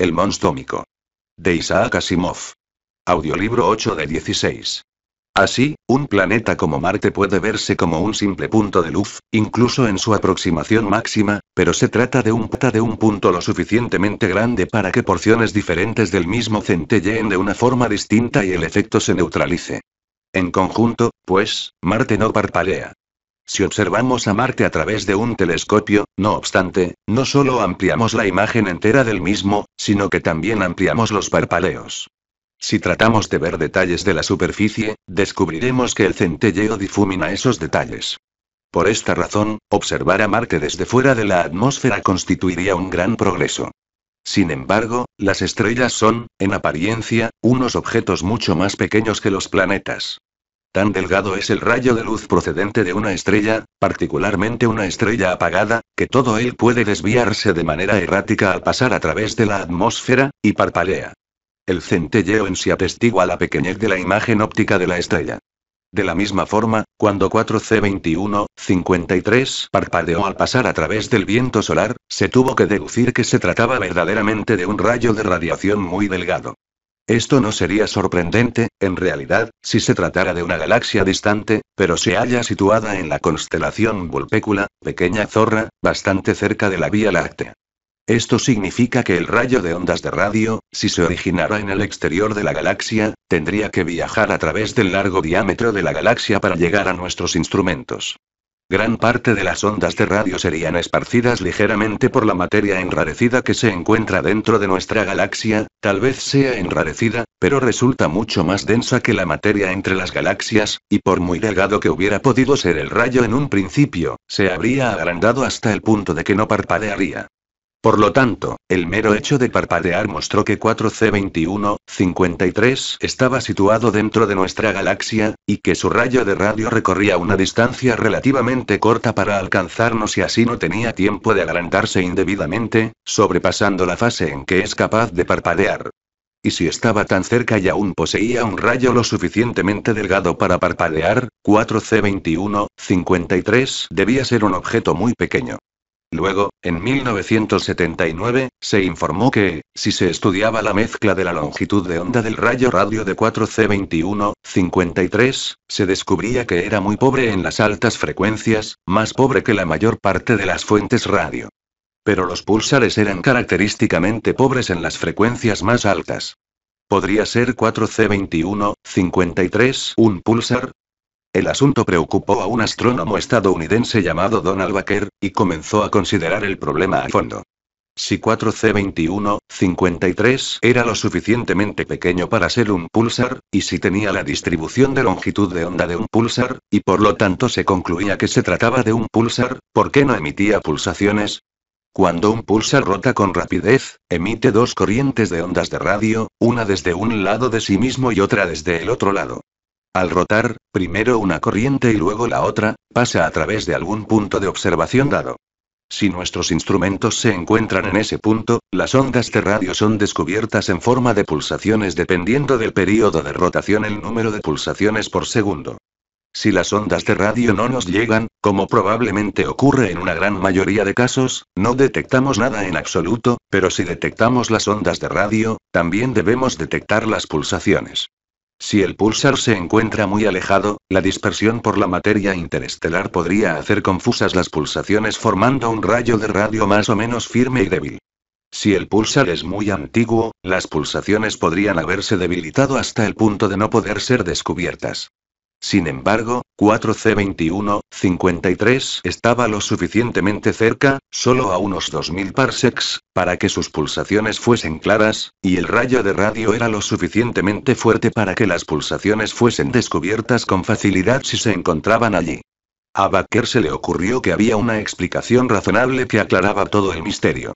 El monstómico. De Isaac Asimov. Audiolibro 8 de 16. Así, un planeta como Marte puede verse como un simple punto de luz, incluso en su aproximación máxima, pero se trata de un, de un punto lo suficientemente grande para que porciones diferentes del mismo centelleen de una forma distinta y el efecto se neutralice. En conjunto, pues, Marte no parpalea. Si observamos a Marte a través de un telescopio, no obstante, no solo ampliamos la imagen entera del mismo, sino que también ampliamos los parpadeos. Si tratamos de ver detalles de la superficie, descubriremos que el centelleo difumina esos detalles. Por esta razón, observar a Marte desde fuera de la atmósfera constituiría un gran progreso. Sin embargo, las estrellas son, en apariencia, unos objetos mucho más pequeños que los planetas. Tan delgado es el rayo de luz procedente de una estrella, particularmente una estrella apagada, que todo él puede desviarse de manera errática al pasar a través de la atmósfera, y parpadea. El centelleo en sí atestigua la pequeñez de la imagen óptica de la estrella. De la misma forma, cuando 4C21-53 parpadeó al pasar a través del viento solar, se tuvo que deducir que se trataba verdaderamente de un rayo de radiación muy delgado. Esto no sería sorprendente, en realidad, si se tratara de una galaxia distante, pero se halla situada en la constelación Vulpecula, pequeña zorra, bastante cerca de la Vía Láctea. Esto significa que el rayo de ondas de radio, si se originara en el exterior de la galaxia, tendría que viajar a través del largo diámetro de la galaxia para llegar a nuestros instrumentos. Gran parte de las ondas de radio serían esparcidas ligeramente por la materia enrarecida que se encuentra dentro de nuestra galaxia, tal vez sea enrarecida, pero resulta mucho más densa que la materia entre las galaxias, y por muy delgado que hubiera podido ser el rayo en un principio, se habría agrandado hasta el punto de que no parpadearía. Por lo tanto, el mero hecho de parpadear mostró que 4C21-53 estaba situado dentro de nuestra galaxia, y que su rayo de radio recorría una distancia relativamente corta para alcanzarnos y así no tenía tiempo de adelantarse indebidamente, sobrepasando la fase en que es capaz de parpadear. Y si estaba tan cerca y aún poseía un rayo lo suficientemente delgado para parpadear, 4C21-53 debía ser un objeto muy pequeño. Luego, en 1979, se informó que, si se estudiaba la mezcla de la longitud de onda del rayo radio de 4C21, 53, se descubría que era muy pobre en las altas frecuencias, más pobre que la mayor parte de las fuentes radio. Pero los pulsares eran característicamente pobres en las frecuencias más altas. ¿Podría ser 4C21, 53 un pulsar? El asunto preocupó a un astrónomo estadounidense llamado Donald Baker, y comenzó a considerar el problema a fondo. Si 4C21, 53 era lo suficientemente pequeño para ser un pulsar, y si tenía la distribución de longitud de onda de un pulsar, y por lo tanto se concluía que se trataba de un pulsar, ¿por qué no emitía pulsaciones? Cuando un pulsar rota con rapidez, emite dos corrientes de ondas de radio, una desde un lado de sí mismo y otra desde el otro lado. Al rotar, primero una corriente y luego la otra, pasa a través de algún punto de observación dado. Si nuestros instrumentos se encuentran en ese punto, las ondas de radio son descubiertas en forma de pulsaciones dependiendo del período de rotación el número de pulsaciones por segundo. Si las ondas de radio no nos llegan, como probablemente ocurre en una gran mayoría de casos, no detectamos nada en absoluto, pero si detectamos las ondas de radio, también debemos detectar las pulsaciones. Si el pulsar se encuentra muy alejado, la dispersión por la materia interestelar podría hacer confusas las pulsaciones formando un rayo de radio más o menos firme y débil. Si el pulsar es muy antiguo, las pulsaciones podrían haberse debilitado hasta el punto de no poder ser descubiertas. Sin embargo, 4C21, 53 estaba lo suficientemente cerca, solo a unos 2000 parsecs, para que sus pulsaciones fuesen claras, y el rayo de radio era lo suficientemente fuerte para que las pulsaciones fuesen descubiertas con facilidad si se encontraban allí. A Baker se le ocurrió que había una explicación razonable que aclaraba todo el misterio.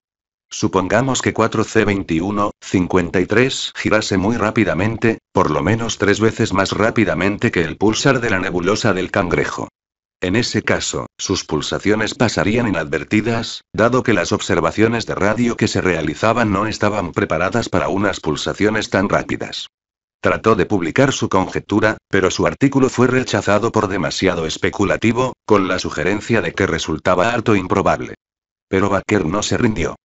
Supongamos que 4C21, 53 girase muy rápidamente, por lo menos tres veces más rápidamente que el pulsar de la nebulosa del cangrejo. En ese caso, sus pulsaciones pasarían inadvertidas, dado que las observaciones de radio que se realizaban no estaban preparadas para unas pulsaciones tan rápidas. Trató de publicar su conjetura, pero su artículo fue rechazado por demasiado especulativo, con la sugerencia de que resultaba harto improbable. Pero Baker no se rindió.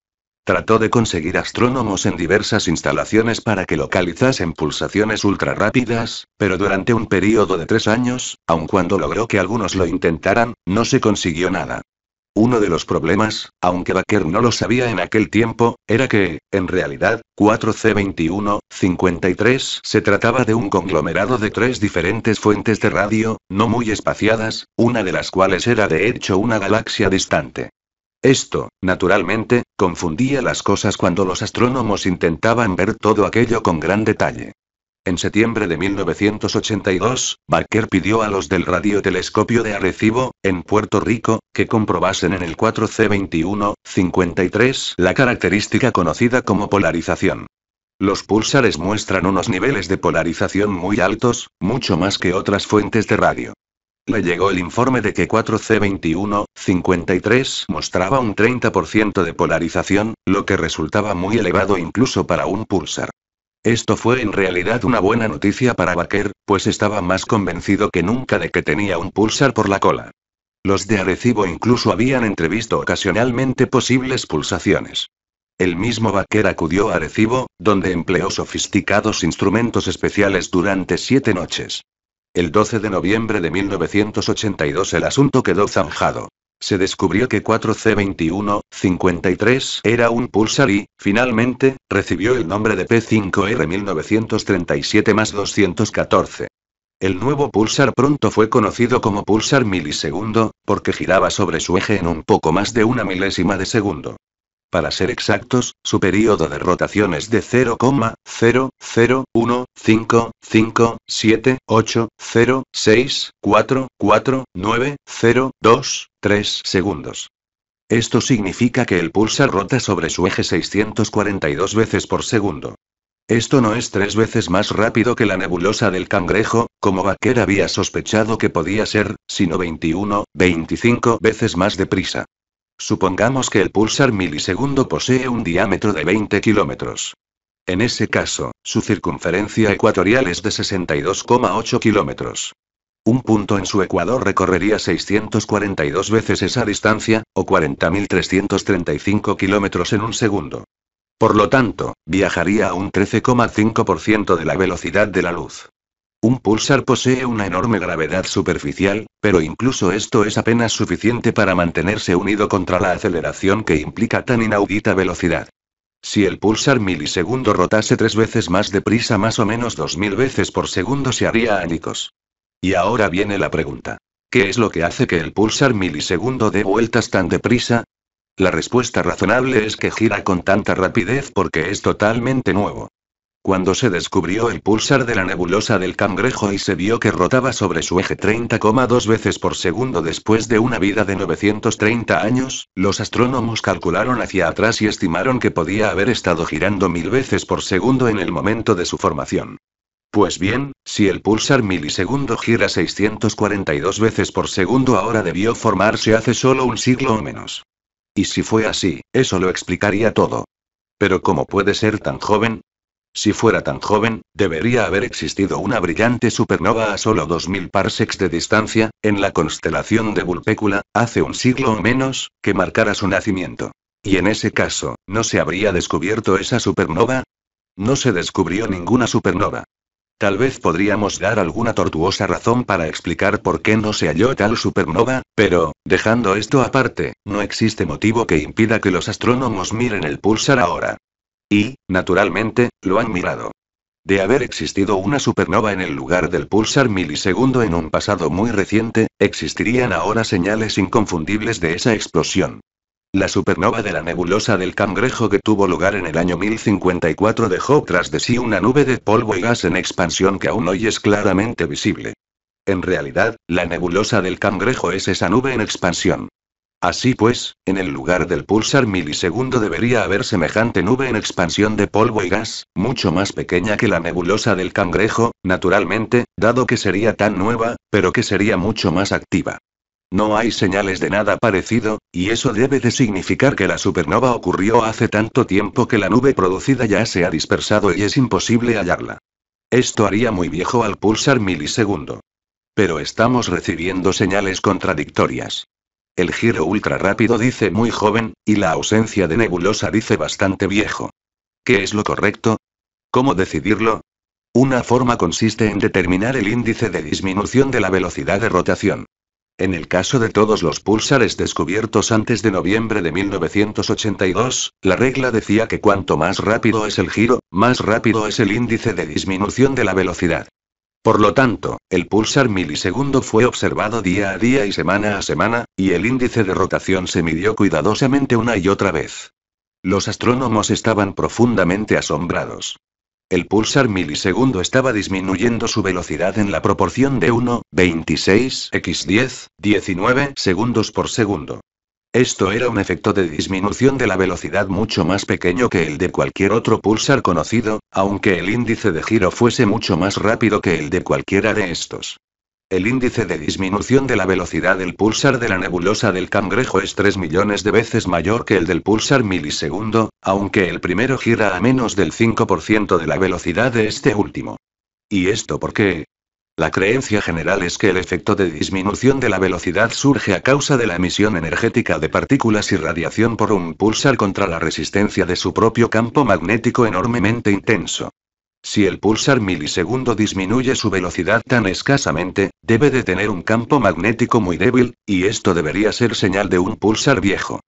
Trató de conseguir astrónomos en diversas instalaciones para que localizasen pulsaciones ultrarrápidas, pero durante un período de tres años, aun cuando logró que algunos lo intentaran, no se consiguió nada. Uno de los problemas, aunque Baker no lo sabía en aquel tiempo, era que, en realidad, 4C21-53 se trataba de un conglomerado de tres diferentes fuentes de radio, no muy espaciadas, una de las cuales era de hecho una galaxia distante. Esto, naturalmente, confundía las cosas cuando los astrónomos intentaban ver todo aquello con gran detalle. En septiembre de 1982, Barker pidió a los del radiotelescopio de Arecibo, en Puerto Rico, que comprobasen en el 4C21-53 la característica conocida como polarización. Los pulsares muestran unos niveles de polarización muy altos, mucho más que otras fuentes de radio. Le llegó el informe de que 4C21, 53 mostraba un 30% de polarización, lo que resultaba muy elevado incluso para un pulsar. Esto fue en realidad una buena noticia para Baker, pues estaba más convencido que nunca de que tenía un pulsar por la cola. Los de Arecibo incluso habían entrevisto ocasionalmente posibles pulsaciones. El mismo Baker acudió a Arecibo, donde empleó sofisticados instrumentos especiales durante siete noches. El 12 de noviembre de 1982 el asunto quedó zanjado. Se descubrió que 4C21-53 era un pulsar y, finalmente, recibió el nombre de P5R 1937 214. El nuevo pulsar pronto fue conocido como pulsar milisegundo, porque giraba sobre su eje en un poco más de una milésima de segundo. Para ser exactos, su periodo de rotación es de 0,001557806449023 segundos. Esto significa que el pulsar rota sobre su eje 642 veces por segundo. Esto no es tres veces más rápido que la nebulosa del cangrejo, como Baker había sospechado que podía ser, sino 21, 25 veces más deprisa. Supongamos que el pulsar milisegundo posee un diámetro de 20 kilómetros. En ese caso, su circunferencia ecuatorial es de 62,8 kilómetros. Un punto en su ecuador recorrería 642 veces esa distancia, o 40.335 kilómetros en un segundo. Por lo tanto, viajaría a un 13,5% de la velocidad de la luz. Un pulsar posee una enorme gravedad superficial, pero incluso esto es apenas suficiente para mantenerse unido contra la aceleración que implica tan inaudita velocidad. Si el pulsar milisegundo rotase tres veces más deprisa, más o menos dos mil veces por segundo, se haría ánicos. Y ahora viene la pregunta. ¿Qué es lo que hace que el pulsar milisegundo dé vueltas tan deprisa? La respuesta razonable es que gira con tanta rapidez porque es totalmente nuevo cuando se descubrió el pulsar de la nebulosa del cangrejo y se vio que rotaba sobre su eje 30,2 veces por segundo después de una vida de 930 años, los astrónomos calcularon hacia atrás y estimaron que podía haber estado girando mil veces por segundo en el momento de su formación. Pues bien, si el pulsar milisegundo gira 642 veces por segundo ahora debió formarse hace solo un siglo o menos. Y si fue así, eso lo explicaría todo. Pero ¿cómo puede ser tan joven? Si fuera tan joven, debería haber existido una brillante supernova a solo 2000 parsecs de distancia, en la constelación de Vulpecula, hace un siglo o menos, que marcara su nacimiento. Y en ese caso, ¿no se habría descubierto esa supernova? No se descubrió ninguna supernova. Tal vez podríamos dar alguna tortuosa razón para explicar por qué no se halló tal supernova, pero, dejando esto aparte, no existe motivo que impida que los astrónomos miren el pulsar ahora. Y, naturalmente, lo han mirado. De haber existido una supernova en el lugar del pulsar milisegundo en un pasado muy reciente, existirían ahora señales inconfundibles de esa explosión. La supernova de la nebulosa del cangrejo que tuvo lugar en el año 1054 dejó tras de sí una nube de polvo y gas en expansión que aún hoy es claramente visible. En realidad, la nebulosa del cangrejo es esa nube en expansión. Así pues, en el lugar del pulsar milisegundo debería haber semejante nube en expansión de polvo y gas, mucho más pequeña que la nebulosa del cangrejo, naturalmente, dado que sería tan nueva, pero que sería mucho más activa. No hay señales de nada parecido, y eso debe de significar que la supernova ocurrió hace tanto tiempo que la nube producida ya se ha dispersado y es imposible hallarla. Esto haría muy viejo al pulsar milisegundo. Pero estamos recibiendo señales contradictorias. El giro ultra rápido dice muy joven, y la ausencia de nebulosa dice bastante viejo. ¿Qué es lo correcto? ¿Cómo decidirlo? Una forma consiste en determinar el índice de disminución de la velocidad de rotación. En el caso de todos los pulsares descubiertos antes de noviembre de 1982, la regla decía que cuanto más rápido es el giro, más rápido es el índice de disminución de la velocidad. Por lo tanto, el pulsar milisegundo fue observado día a día y semana a semana, y el índice de rotación se midió cuidadosamente una y otra vez. Los astrónomos estaban profundamente asombrados. El pulsar milisegundo estaba disminuyendo su velocidad en la proporción de 1, x 10, 19 segundos por segundo. Esto era un efecto de disminución de la velocidad mucho más pequeño que el de cualquier otro pulsar conocido, aunque el índice de giro fuese mucho más rápido que el de cualquiera de estos. El índice de disminución de la velocidad del pulsar de la nebulosa del cangrejo es 3 millones de veces mayor que el del pulsar milisegundo, aunque el primero gira a menos del 5% de la velocidad de este último. ¿Y esto por qué? La creencia general es que el efecto de disminución de la velocidad surge a causa de la emisión energética de partículas y radiación por un pulsar contra la resistencia de su propio campo magnético enormemente intenso. Si el pulsar milisegundo disminuye su velocidad tan escasamente, debe de tener un campo magnético muy débil, y esto debería ser señal de un pulsar viejo.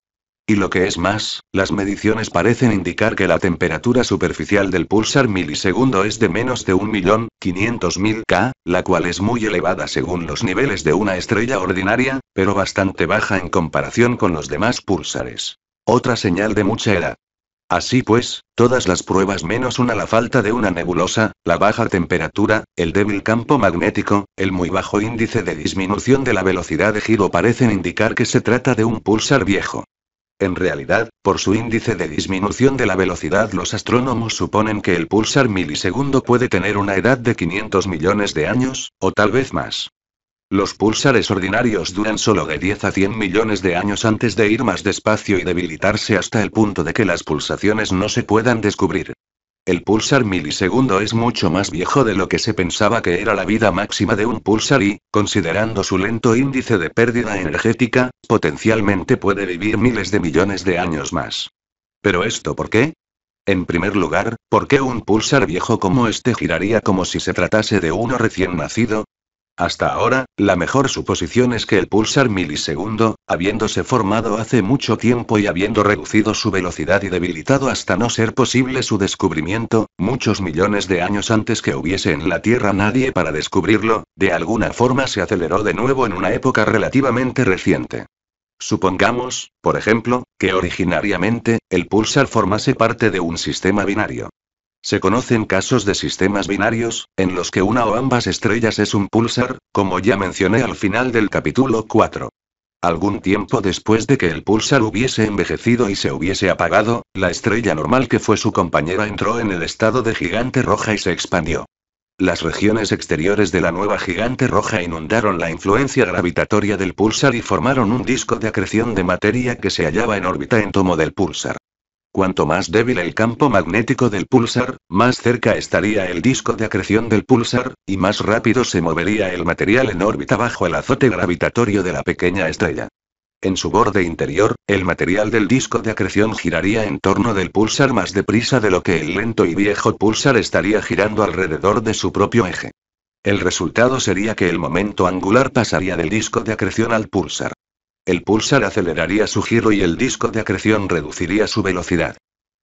Y lo que es más, las mediciones parecen indicar que la temperatura superficial del pulsar milisegundo es de menos de 1.500.000 K, la cual es muy elevada según los niveles de una estrella ordinaria, pero bastante baja en comparación con los demás pulsares. Otra señal de mucha edad. Así pues, todas las pruebas menos una la falta de una nebulosa, la baja temperatura, el débil campo magnético, el muy bajo índice de disminución de la velocidad de giro parecen indicar que se trata de un pulsar viejo. En realidad, por su índice de disminución de la velocidad los astrónomos suponen que el pulsar milisegundo puede tener una edad de 500 millones de años, o tal vez más. Los pulsares ordinarios duran solo de 10 a 100 millones de años antes de ir más despacio y debilitarse hasta el punto de que las pulsaciones no se puedan descubrir. El pulsar milisegundo es mucho más viejo de lo que se pensaba que era la vida máxima de un pulsar y, considerando su lento índice de pérdida energética, potencialmente puede vivir miles de millones de años más. ¿Pero esto por qué? En primer lugar, ¿por qué un pulsar viejo como este giraría como si se tratase de uno recién nacido? Hasta ahora, la mejor suposición es que el pulsar milisegundo, habiéndose formado hace mucho tiempo y habiendo reducido su velocidad y debilitado hasta no ser posible su descubrimiento, muchos millones de años antes que hubiese en la Tierra nadie para descubrirlo, de alguna forma se aceleró de nuevo en una época relativamente reciente. Supongamos, por ejemplo, que originariamente, el pulsar formase parte de un sistema binario. Se conocen casos de sistemas binarios, en los que una o ambas estrellas es un pulsar, como ya mencioné al final del capítulo 4. Algún tiempo después de que el pulsar hubiese envejecido y se hubiese apagado, la estrella normal que fue su compañera entró en el estado de gigante roja y se expandió. Las regiones exteriores de la nueva gigante roja inundaron la influencia gravitatoria del pulsar y formaron un disco de acreción de materia que se hallaba en órbita en tomo del pulsar. Cuanto más débil el campo magnético del pulsar, más cerca estaría el disco de acreción del pulsar, y más rápido se movería el material en órbita bajo el azote gravitatorio de la pequeña estrella. En su borde interior, el material del disco de acreción giraría en torno del pulsar más deprisa de lo que el lento y viejo pulsar estaría girando alrededor de su propio eje. El resultado sería que el momento angular pasaría del disco de acreción al pulsar. El pulsar aceleraría su giro y el disco de acreción reduciría su velocidad.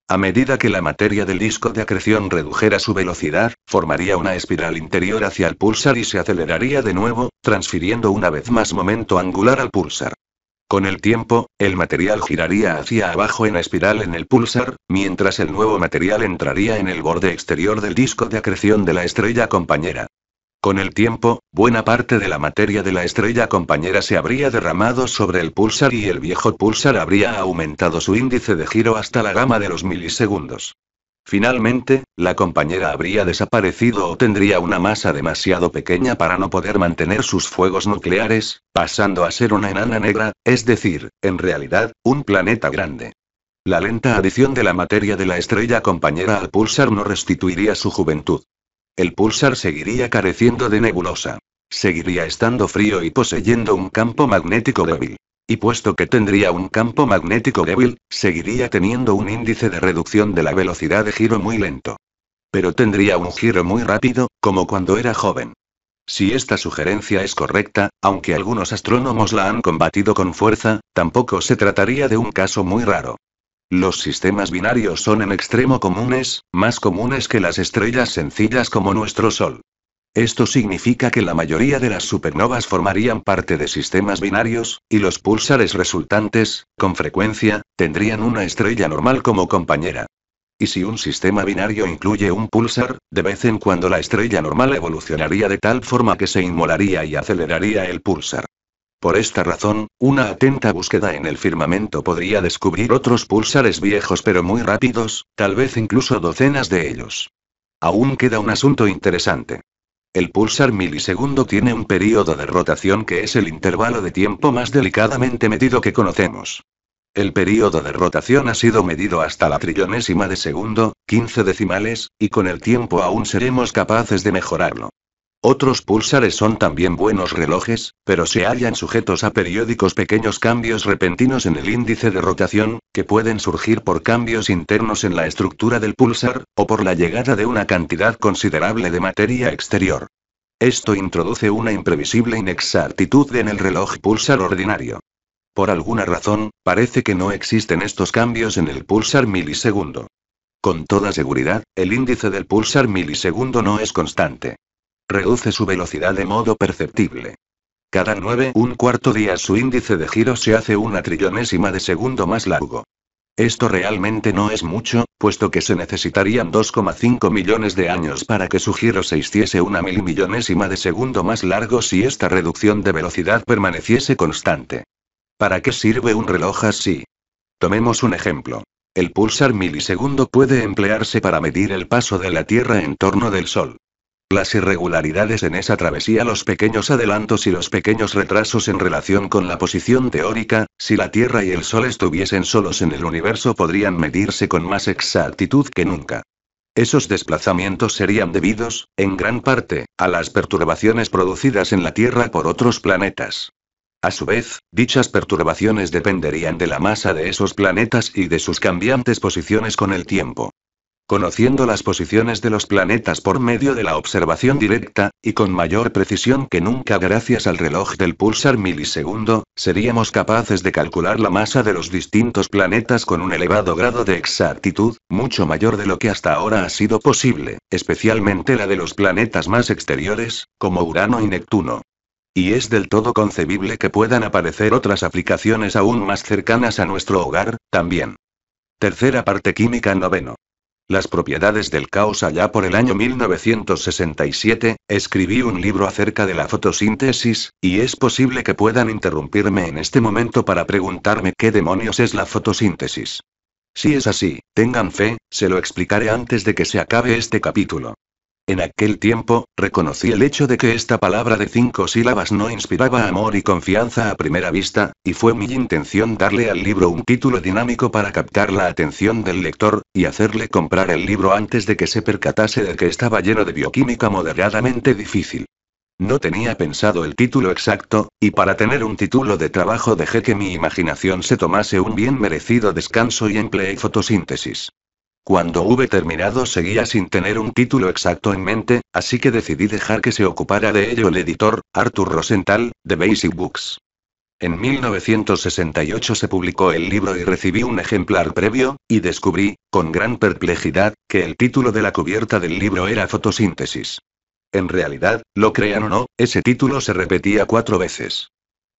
A medida que la materia del disco de acreción redujera su velocidad, formaría una espiral interior hacia el pulsar y se aceleraría de nuevo, transfiriendo una vez más momento angular al pulsar. Con el tiempo, el material giraría hacia abajo en espiral en el pulsar, mientras el nuevo material entraría en el borde exterior del disco de acreción de la estrella compañera. Con el tiempo, buena parte de la materia de la estrella compañera se habría derramado sobre el pulsar y el viejo pulsar habría aumentado su índice de giro hasta la gama de los milisegundos. Finalmente, la compañera habría desaparecido o tendría una masa demasiado pequeña para no poder mantener sus fuegos nucleares, pasando a ser una enana negra, es decir, en realidad, un planeta grande. La lenta adición de la materia de la estrella compañera al pulsar no restituiría su juventud. El pulsar seguiría careciendo de nebulosa. Seguiría estando frío y poseyendo un campo magnético débil. Y puesto que tendría un campo magnético débil, seguiría teniendo un índice de reducción de la velocidad de giro muy lento. Pero tendría un giro muy rápido, como cuando era joven. Si esta sugerencia es correcta, aunque algunos astrónomos la han combatido con fuerza, tampoco se trataría de un caso muy raro. Los sistemas binarios son en extremo comunes, más comunes que las estrellas sencillas como nuestro Sol. Esto significa que la mayoría de las supernovas formarían parte de sistemas binarios, y los pulsares resultantes, con frecuencia, tendrían una estrella normal como compañera. Y si un sistema binario incluye un pulsar, de vez en cuando la estrella normal evolucionaría de tal forma que se inmolaría y aceleraría el pulsar. Por esta razón, una atenta búsqueda en el firmamento podría descubrir otros pulsares viejos pero muy rápidos, tal vez incluso docenas de ellos. Aún queda un asunto interesante. El pulsar milisegundo tiene un período de rotación que es el intervalo de tiempo más delicadamente medido que conocemos. El período de rotación ha sido medido hasta la trillonésima de segundo, 15 decimales, y con el tiempo aún seremos capaces de mejorarlo. Otros pulsares son también buenos relojes, pero se hallan sujetos a periódicos pequeños cambios repentinos en el índice de rotación, que pueden surgir por cambios internos en la estructura del pulsar, o por la llegada de una cantidad considerable de materia exterior. Esto introduce una imprevisible inexactitud en el reloj pulsar ordinario. Por alguna razón, parece que no existen estos cambios en el pulsar milisegundo. Con toda seguridad, el índice del pulsar milisegundo no es constante. Reduce su velocidad de modo perceptible. Cada nueve un cuarto día su índice de giro se hace una trillonésima de segundo más largo. Esto realmente no es mucho, puesto que se necesitarían 2,5 millones de años para que su giro se hiciese una milimillonésima de segundo más largo si esta reducción de velocidad permaneciese constante. ¿Para qué sirve un reloj así? Tomemos un ejemplo. El pulsar milisegundo puede emplearse para medir el paso de la Tierra en torno del Sol. Las irregularidades en esa travesía, los pequeños adelantos y los pequeños retrasos en relación con la posición teórica, si la Tierra y el Sol estuviesen solos en el universo podrían medirse con más exactitud que nunca. Esos desplazamientos serían debidos, en gran parte, a las perturbaciones producidas en la Tierra por otros planetas. A su vez, dichas perturbaciones dependerían de la masa de esos planetas y de sus cambiantes posiciones con el tiempo. Conociendo las posiciones de los planetas por medio de la observación directa, y con mayor precisión que nunca gracias al reloj del pulsar milisegundo, seríamos capaces de calcular la masa de los distintos planetas con un elevado grado de exactitud, mucho mayor de lo que hasta ahora ha sido posible, especialmente la de los planetas más exteriores, como Urano y Neptuno. Y es del todo concebible que puedan aparecer otras aplicaciones aún más cercanas a nuestro hogar, también. Tercera parte química noveno. Las propiedades del caos allá por el año 1967, escribí un libro acerca de la fotosíntesis, y es posible que puedan interrumpirme en este momento para preguntarme qué demonios es la fotosíntesis. Si es así, tengan fe, se lo explicaré antes de que se acabe este capítulo. En aquel tiempo, reconocí el hecho de que esta palabra de cinco sílabas no inspiraba amor y confianza a primera vista, y fue mi intención darle al libro un título dinámico para captar la atención del lector, y hacerle comprar el libro antes de que se percatase de que estaba lleno de bioquímica moderadamente difícil. No tenía pensado el título exacto, y para tener un título de trabajo dejé que mi imaginación se tomase un bien merecido descanso y empleé fotosíntesis. Cuando hube terminado seguía sin tener un título exacto en mente, así que decidí dejar que se ocupara de ello el editor, Arthur Rosenthal, de Basic Books. En 1968 se publicó el libro y recibí un ejemplar previo, y descubrí, con gran perplejidad, que el título de la cubierta del libro era Fotosíntesis. En realidad, lo crean o no, ese título se repetía cuatro veces.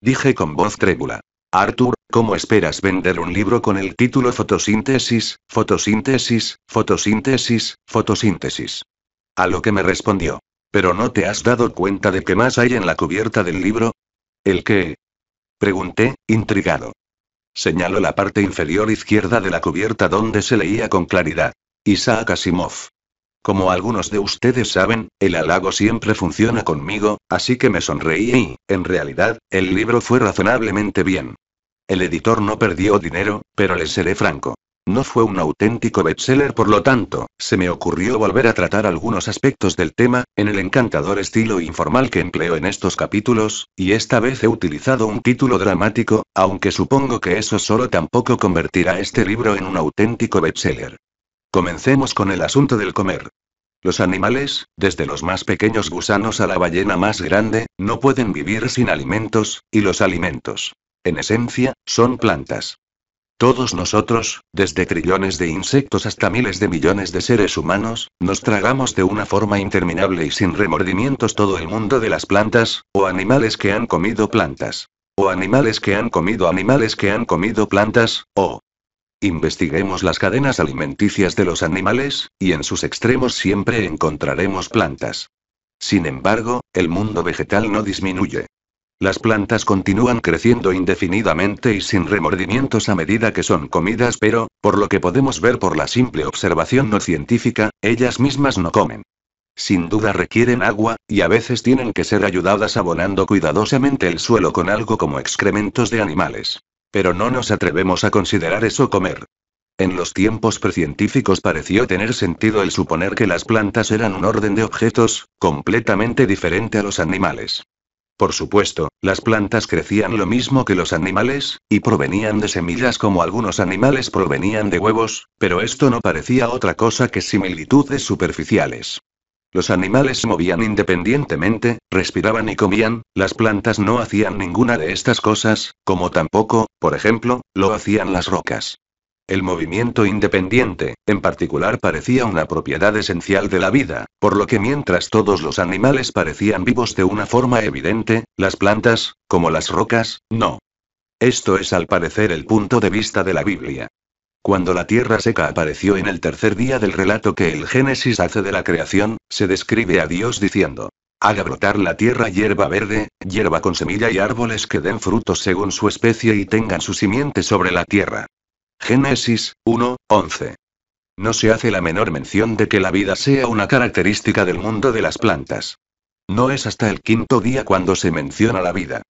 Dije con voz trébula. Arthur, ¿Cómo esperas vender un libro con el título Fotosíntesis, fotosíntesis, fotosíntesis, fotosíntesis? A lo que me respondió. ¿Pero no te has dado cuenta de qué más hay en la cubierta del libro? ¿El qué? Pregunté, intrigado. Señaló la parte inferior izquierda de la cubierta donde se leía con claridad. Isaac Asimov. Como algunos de ustedes saben, el halago siempre funciona conmigo, así que me sonreí y, en realidad, el libro fue razonablemente bien el editor no perdió dinero, pero les seré franco. No fue un auténtico bestseller, por lo tanto, se me ocurrió volver a tratar algunos aspectos del tema, en el encantador estilo informal que empleo en estos capítulos, y esta vez he utilizado un título dramático, aunque supongo que eso solo tampoco convertirá este libro en un auténtico bestseller. Comencemos con el asunto del comer. Los animales, desde los más pequeños gusanos a la ballena más grande, no pueden vivir sin alimentos, y los alimentos, en esencia, son plantas. Todos nosotros, desde trillones de insectos hasta miles de millones de seres humanos, nos tragamos de una forma interminable y sin remordimientos todo el mundo de las plantas, o animales que han comido plantas, o animales que han comido animales que han comido plantas, o... Investiguemos las cadenas alimenticias de los animales, y en sus extremos siempre encontraremos plantas. Sin embargo, el mundo vegetal no disminuye. Las plantas continúan creciendo indefinidamente y sin remordimientos a medida que son comidas, pero, por lo que podemos ver por la simple observación no científica, ellas mismas no comen. Sin duda requieren agua, y a veces tienen que ser ayudadas abonando cuidadosamente el suelo con algo como excrementos de animales. Pero no nos atrevemos a considerar eso comer. En los tiempos precientíficos pareció tener sentido el suponer que las plantas eran un orden de objetos, completamente diferente a los animales. Por supuesto, las plantas crecían lo mismo que los animales, y provenían de semillas como algunos animales provenían de huevos, pero esto no parecía otra cosa que similitudes superficiales. Los animales se movían independientemente, respiraban y comían, las plantas no hacían ninguna de estas cosas, como tampoco, por ejemplo, lo hacían las rocas. El movimiento independiente, en particular, parecía una propiedad esencial de la vida, por lo que mientras todos los animales parecían vivos de una forma evidente, las plantas, como las rocas, no. Esto es al parecer el punto de vista de la Biblia. Cuando la tierra seca apareció en el tercer día del relato que el Génesis hace de la creación, se describe a Dios diciendo, Haga brotar la tierra hierba verde, hierba con semilla y árboles que den frutos según su especie y tengan su simiente sobre la tierra. Génesis 1, 11. No se hace la menor mención de que la vida sea una característica del mundo de las plantas. No es hasta el quinto día cuando se menciona la vida.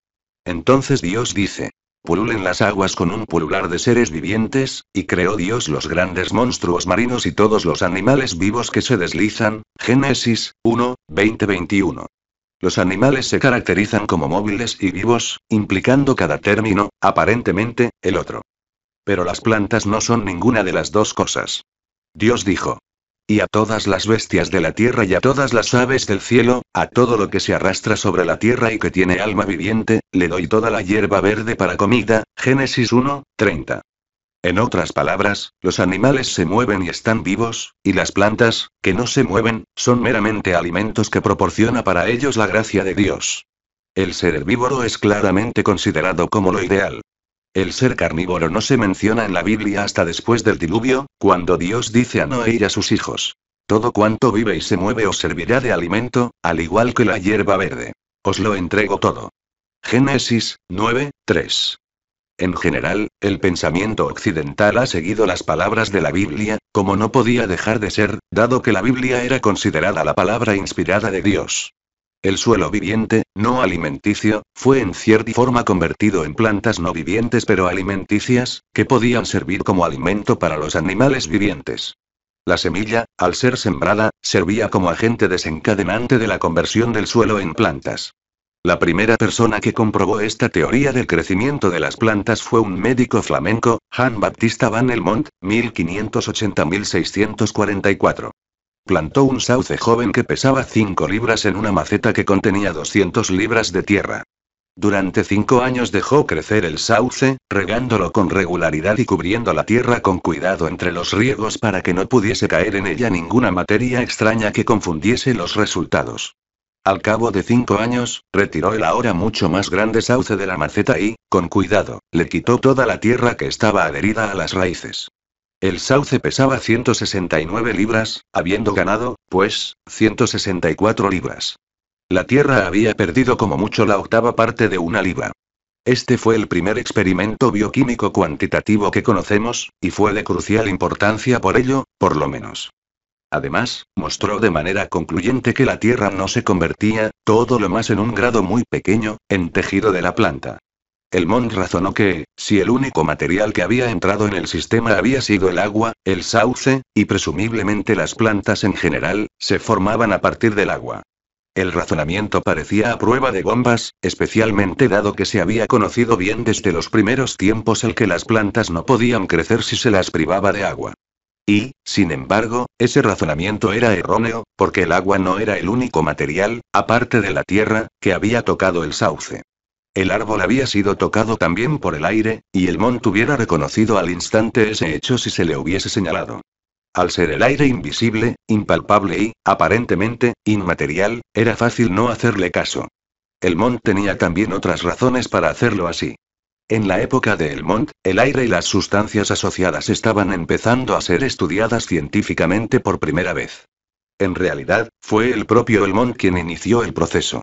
Entonces Dios dice, pululen las aguas con un pulular de seres vivientes, y creó Dios los grandes monstruos marinos y todos los animales vivos que se deslizan. Génesis 1, 20-21. Los animales se caracterizan como móviles y vivos, implicando cada término, aparentemente, el otro pero las plantas no son ninguna de las dos cosas. Dios dijo. Y a todas las bestias de la tierra y a todas las aves del cielo, a todo lo que se arrastra sobre la tierra y que tiene alma viviente, le doy toda la hierba verde para comida. Génesis 1, 30. En otras palabras, los animales se mueven y están vivos, y las plantas, que no se mueven, son meramente alimentos que proporciona para ellos la gracia de Dios. El ser herbívoro es claramente considerado como lo ideal. El ser carnívoro no se menciona en la Biblia hasta después del diluvio, cuando Dios dice a Noé y a sus hijos, todo cuanto vive y se mueve os servirá de alimento, al igual que la hierba verde. Os lo entrego todo. Génesis 9.3. En general, el pensamiento occidental ha seguido las palabras de la Biblia, como no podía dejar de ser, dado que la Biblia era considerada la palabra inspirada de Dios. El suelo viviente, no alimenticio, fue en cierta forma convertido en plantas no vivientes pero alimenticias, que podían servir como alimento para los animales vivientes. La semilla, al ser sembrada, servía como agente desencadenante de la conversión del suelo en plantas. La primera persona que comprobó esta teoría del crecimiento de las plantas fue un médico flamenco, Juan Baptista Van Elmont, 1580-1644. Plantó un sauce joven que pesaba 5 libras en una maceta que contenía 200 libras de tierra. Durante cinco años dejó crecer el sauce, regándolo con regularidad y cubriendo la tierra con cuidado entre los riegos para que no pudiese caer en ella ninguna materia extraña que confundiese los resultados. Al cabo de cinco años, retiró el ahora mucho más grande sauce de la maceta y, con cuidado, le quitó toda la tierra que estaba adherida a las raíces. El sauce pesaba 169 libras, habiendo ganado, pues, 164 libras. La Tierra había perdido como mucho la octava parte de una libra. Este fue el primer experimento bioquímico cuantitativo que conocemos, y fue de crucial importancia por ello, por lo menos. Además, mostró de manera concluyente que la Tierra no se convertía, todo lo más en un grado muy pequeño, en tejido de la planta. El Mon razonó que, si el único material que había entrado en el sistema había sido el agua, el sauce, y presumiblemente las plantas en general, se formaban a partir del agua. El razonamiento parecía a prueba de bombas, especialmente dado que se había conocido bien desde los primeros tiempos el que las plantas no podían crecer si se las privaba de agua. Y, sin embargo, ese razonamiento era erróneo, porque el agua no era el único material, aparte de la tierra, que había tocado el sauce. El árbol había sido tocado también por el aire, y el Mont hubiera reconocido al instante ese hecho si se le hubiese señalado. Al ser el aire invisible, impalpable y, aparentemente, inmaterial, era fácil no hacerle caso. El tenía también otras razones para hacerlo así. En la época de Elmont, el aire y las sustancias asociadas estaban empezando a ser estudiadas científicamente por primera vez. En realidad, fue el propio Elmont quien inició el proceso.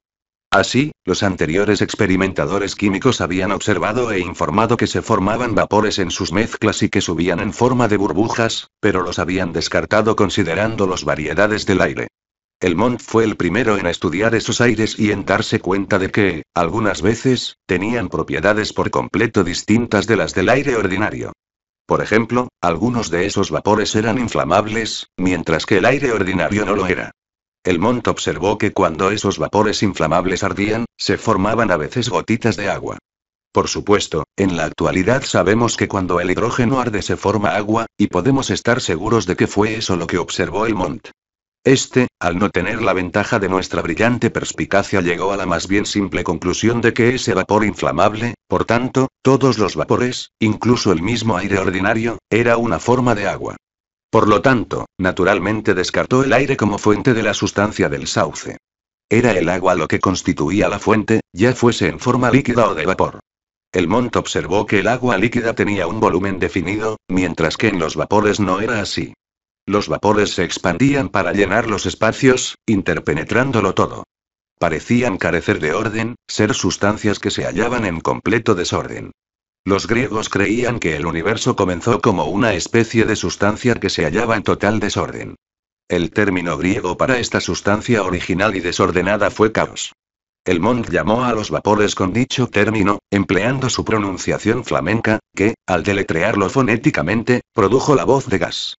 Así, los anteriores experimentadores químicos habían observado e informado que se formaban vapores en sus mezclas y que subían en forma de burbujas, pero los habían descartado considerando las variedades del aire. El Mont fue el primero en estudiar esos aires y en darse cuenta de que, algunas veces, tenían propiedades por completo distintas de las del aire ordinario. Por ejemplo, algunos de esos vapores eran inflamables, mientras que el aire ordinario no lo era. El Mont observó que cuando esos vapores inflamables ardían, se formaban a veces gotitas de agua. Por supuesto, en la actualidad sabemos que cuando el hidrógeno arde se forma agua, y podemos estar seguros de que fue eso lo que observó el Mont. Este, al no tener la ventaja de nuestra brillante perspicacia, llegó a la más bien simple conclusión de que ese vapor inflamable, por tanto, todos los vapores, incluso el mismo aire ordinario, era una forma de agua. Por lo tanto, naturalmente descartó el aire como fuente de la sustancia del sauce. Era el agua lo que constituía la fuente, ya fuese en forma líquida o de vapor. El Mont observó que el agua líquida tenía un volumen definido, mientras que en los vapores no era así. Los vapores se expandían para llenar los espacios, interpenetrándolo todo. Parecían carecer de orden, ser sustancias que se hallaban en completo desorden. Los griegos creían que el universo comenzó como una especie de sustancia que se hallaba en total desorden. El término griego para esta sustancia original y desordenada fue caos. El Mont llamó a los vapores con dicho término, empleando su pronunciación flamenca, que, al deletrearlo fonéticamente, produjo la voz de gas.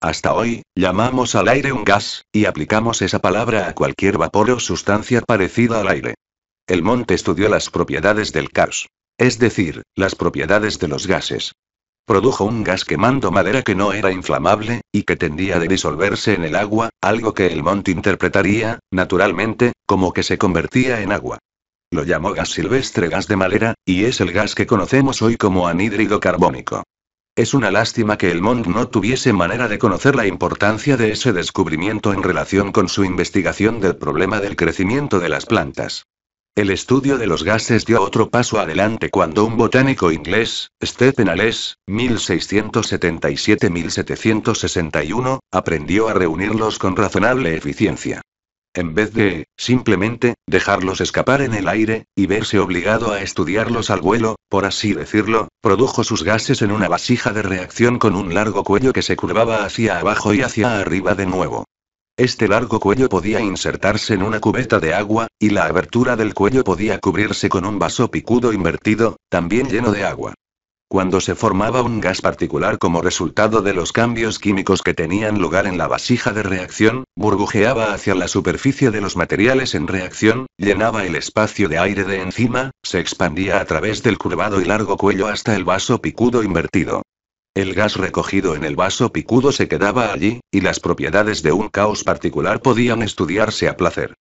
Hasta hoy, llamamos al aire un gas, y aplicamos esa palabra a cualquier vapor o sustancia parecida al aire. El Mont estudió las propiedades del caos es decir, las propiedades de los gases. Produjo un gas quemando madera que no era inflamable, y que tendía de disolverse en el agua, algo que el Mont interpretaría, naturalmente, como que se convertía en agua. Lo llamó gas silvestre gas de madera, y es el gas que conocemos hoy como anhídrido carbónico. Es una lástima que el Mont no tuviese manera de conocer la importancia de ese descubrimiento en relación con su investigación del problema del crecimiento de las plantas. El estudio de los gases dio otro paso adelante cuando un botánico inglés, Stephen Ales, 1677-1761, aprendió a reunirlos con razonable eficiencia. En vez de, simplemente, dejarlos escapar en el aire, y verse obligado a estudiarlos al vuelo, por así decirlo, produjo sus gases en una vasija de reacción con un largo cuello que se curvaba hacia abajo y hacia arriba de nuevo. Este largo cuello podía insertarse en una cubeta de agua, y la abertura del cuello podía cubrirse con un vaso picudo invertido, también lleno de agua. Cuando se formaba un gas particular como resultado de los cambios químicos que tenían lugar en la vasija de reacción, burbujeaba hacia la superficie de los materiales en reacción, llenaba el espacio de aire de encima, se expandía a través del curvado y largo cuello hasta el vaso picudo invertido. El gas recogido en el vaso picudo se quedaba allí, y las propiedades de un caos particular podían estudiarse a placer.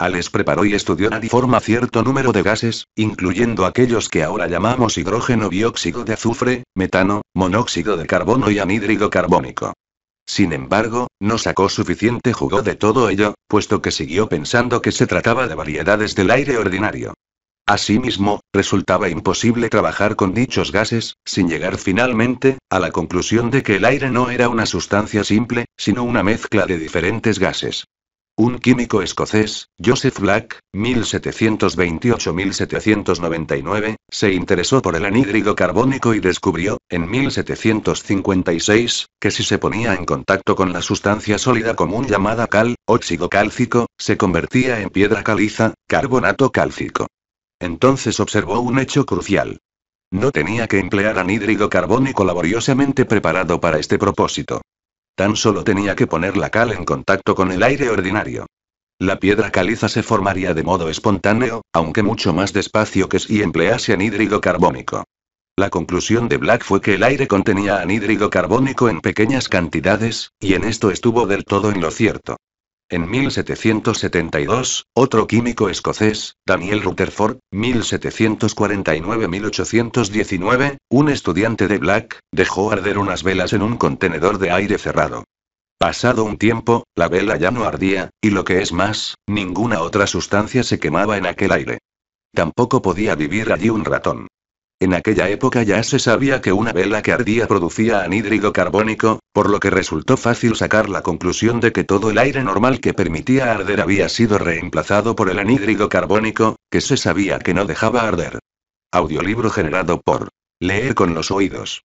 Alex preparó y estudió la forma cierto número de gases, incluyendo aquellos que ahora llamamos hidrógeno dióxido de azufre, metano, monóxido de carbono y anhídrido carbónico. Sin embargo, no sacó suficiente jugo de todo ello, puesto que siguió pensando que se trataba de variedades del aire ordinario. Asimismo, resultaba imposible trabajar con dichos gases, sin llegar finalmente, a la conclusión de que el aire no era una sustancia simple, sino una mezcla de diferentes gases. Un químico escocés, Joseph Black, 1728-1799, se interesó por el anhídrido carbónico y descubrió, en 1756, que si se ponía en contacto con la sustancia sólida común llamada cal, óxido cálcico, se convertía en piedra caliza, carbonato cálcico. Entonces observó un hecho crucial. No tenía que emplear anhídrido carbónico laboriosamente preparado para este propósito. Tan solo tenía que poner la cal en contacto con el aire ordinario. La piedra caliza se formaría de modo espontáneo, aunque mucho más despacio que si emplease anhídrido carbónico. La conclusión de Black fue que el aire contenía anhídrido carbónico en pequeñas cantidades, y en esto estuvo del todo en lo cierto. En 1772, otro químico escocés, Daniel Rutherford, 1749-1819, un estudiante de Black, dejó arder unas velas en un contenedor de aire cerrado. Pasado un tiempo, la vela ya no ardía, y lo que es más, ninguna otra sustancia se quemaba en aquel aire. Tampoco podía vivir allí un ratón. En aquella época ya se sabía que una vela que ardía producía anhídrido carbónico, por lo que resultó fácil sacar la conclusión de que todo el aire normal que permitía arder había sido reemplazado por el anhídrido carbónico, que se sabía que no dejaba arder. Audiolibro generado por Leer con los oídos.